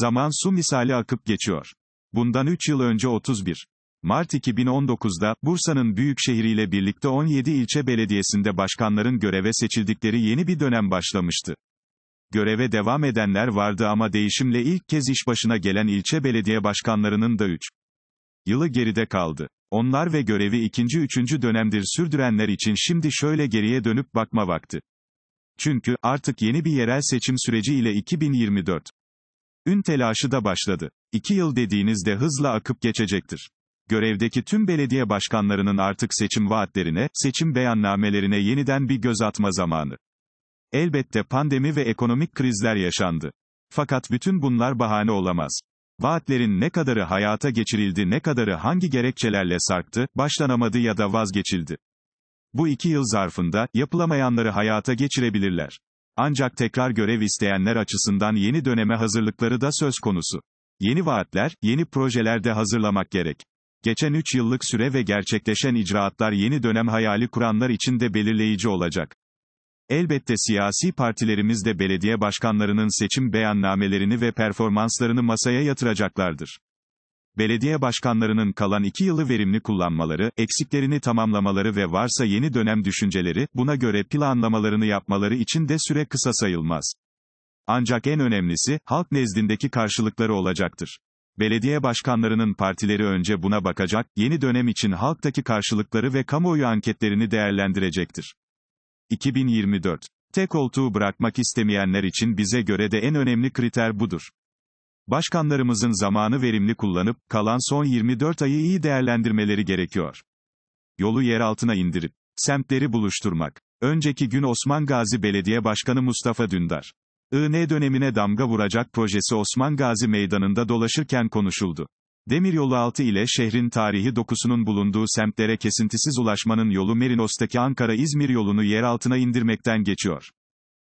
Zaman su misali akıp geçiyor. Bundan 3 yıl önce 31. Mart 2019'da, Bursa'nın büyükşehiriyle birlikte 17 ilçe belediyesinde başkanların göreve seçildikleri yeni bir dönem başlamıştı. Göreve devam edenler vardı ama değişimle ilk kez iş başına gelen ilçe belediye başkanlarının da 3 yılı geride kaldı. Onlar ve görevi ikinci üçüncü dönemdir sürdürenler için şimdi şöyle geriye dönüp bakma vakti. Çünkü, artık yeni bir yerel seçim süreci ile 2024 Ün telaşı da başladı. İki yıl dediğinizde hızla akıp geçecektir. Görevdeki tüm belediye başkanlarının artık seçim vaatlerine, seçim beyannamelerine yeniden bir göz atma zamanı. Elbette pandemi ve ekonomik krizler yaşandı. Fakat bütün bunlar bahane olamaz. Vaatlerin ne kadarı hayata geçirildi ne kadarı hangi gerekçelerle sarktı, başlanamadı ya da vazgeçildi. Bu iki yıl zarfında, yapılamayanları hayata geçirebilirler. Ancak tekrar görev isteyenler açısından yeni döneme hazırlıkları da söz konusu. Yeni vaatler, yeni projeler de hazırlamak gerek. Geçen 3 yıllık süre ve gerçekleşen icraatlar yeni dönem hayali kuranlar için de belirleyici olacak. Elbette siyasi partilerimiz de belediye başkanlarının seçim beyannamelerini ve performanslarını masaya yatıracaklardır belediye başkanlarının kalan iki yılı verimli kullanmaları, eksiklerini tamamlamaları ve varsa yeni dönem düşünceleri, buna göre planlamalarını yapmaları için de süre kısa sayılmaz. Ancak en önemlisi, halk nezdindeki karşılıkları olacaktır. Belediye başkanlarının partileri önce buna bakacak, yeni dönem için halktaki karşılıkları ve kamuoyu anketlerini değerlendirecektir. 2024. Tek koltuğu bırakmak istemeyenler için bize göre de en önemli kriter budur. Başkanlarımızın zamanı verimli kullanıp, kalan son 24 ayı iyi değerlendirmeleri gerekiyor. Yolu yer altına indirip, semtleri buluşturmak. Önceki gün Osman Gazi Belediye Başkanı Mustafa Dündar. IN dönemine damga vuracak projesi Osman Gazi Meydanı'nda dolaşırken konuşuldu. Demiryolu altı ile şehrin tarihi dokusunun bulunduğu semtlere kesintisiz ulaşmanın yolu Merinos'taki Ankara-İzmir yolunu yer altına indirmekten geçiyor.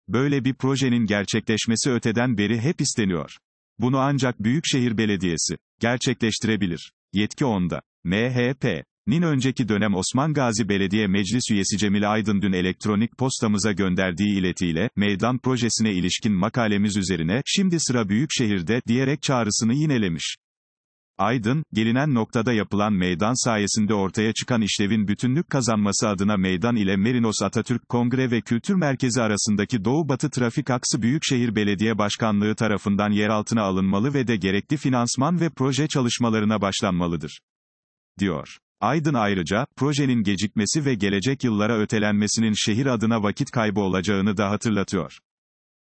Böyle bir projenin gerçekleşmesi öteden beri hep isteniyor. Bunu ancak Büyükşehir Belediyesi gerçekleştirebilir. Yetki onda. MHP. Nin önceki dönem Osman Gazi Belediye Meclis üyesi Cemil Aydın dün elektronik postamıza gönderdiği iletiyle, meydan projesine ilişkin makalemiz üzerine, şimdi sıra büyük şehirde diyerek çağrısını yinelemiş. Aydın, gelinen noktada yapılan meydan sayesinde ortaya çıkan işlevin bütünlük kazanması adına meydan ile Merinos Atatürk Kongre ve Kültür Merkezi arasındaki Doğu-Batı trafik aksı Büyükşehir Belediye Başkanlığı tarafından yeraltına alınmalı ve de gerekli finansman ve proje çalışmalarına başlanmalıdır. Diyor. Aydın ayrıca, projenin gecikmesi ve gelecek yıllara ötelenmesinin şehir adına vakit kaybı olacağını da hatırlatıyor.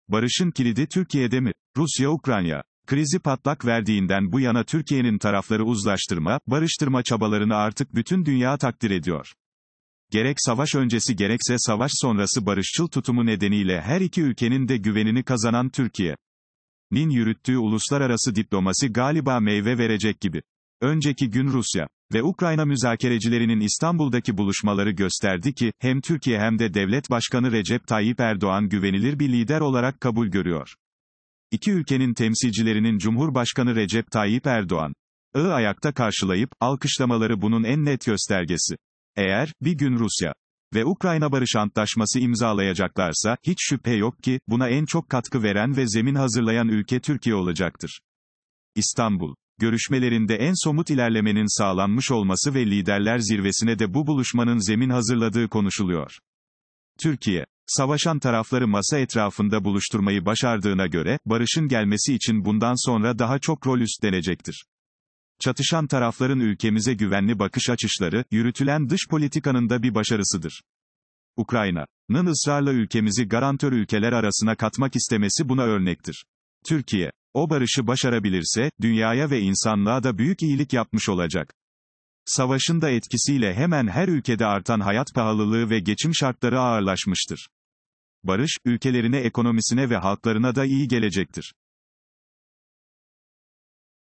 Barışın kilidi Türkiye'de mi? Rusya-Ukrayna, Krizi patlak verdiğinden bu yana Türkiye'nin tarafları uzlaştırma, barıştırma çabalarını artık bütün dünya takdir ediyor. Gerek savaş öncesi gerekse savaş sonrası barışçıl tutumu nedeniyle her iki ülkenin de güvenini kazanan Türkiye. Nin yürüttüğü uluslararası diplomasi galiba meyve verecek gibi. Önceki gün Rusya ve Ukrayna müzakerecilerinin İstanbul'daki buluşmaları gösterdi ki, hem Türkiye hem de Devlet Başkanı Recep Tayyip Erdoğan güvenilir bir lider olarak kabul görüyor. İki ülkenin temsilcilerinin Cumhurbaşkanı Recep Tayyip Erdoğan, I ayakta karşılayıp, alkışlamaları bunun en net göstergesi. Eğer, bir gün Rusya ve Ukrayna Barış Antlaşması imzalayacaklarsa, hiç şüphe yok ki, buna en çok katkı veren ve zemin hazırlayan ülke Türkiye olacaktır. İstanbul görüşmelerinde en somut ilerlemenin sağlanmış olması ve liderler zirvesine de bu buluşmanın zemin hazırladığı konuşuluyor. Türkiye Savaşan tarafları masa etrafında buluşturmayı başardığına göre, barışın gelmesi için bundan sonra daha çok rol üstlenecektir. Çatışan tarafların ülkemize güvenli bakış açışları, yürütülen dış politikanın da bir başarısıdır. Ukrayna'nın ısrarla ülkemizi garantör ülkeler arasına katmak istemesi buna örnektir. Türkiye, o barışı başarabilirse, dünyaya ve insanlığa da büyük iyilik yapmış olacak. Savaşın da etkisiyle hemen her ülkede artan hayat pahalılığı ve geçim şartları ağırlaşmıştır. Barış, ülkelerine ekonomisine ve halklarına da iyi gelecektir.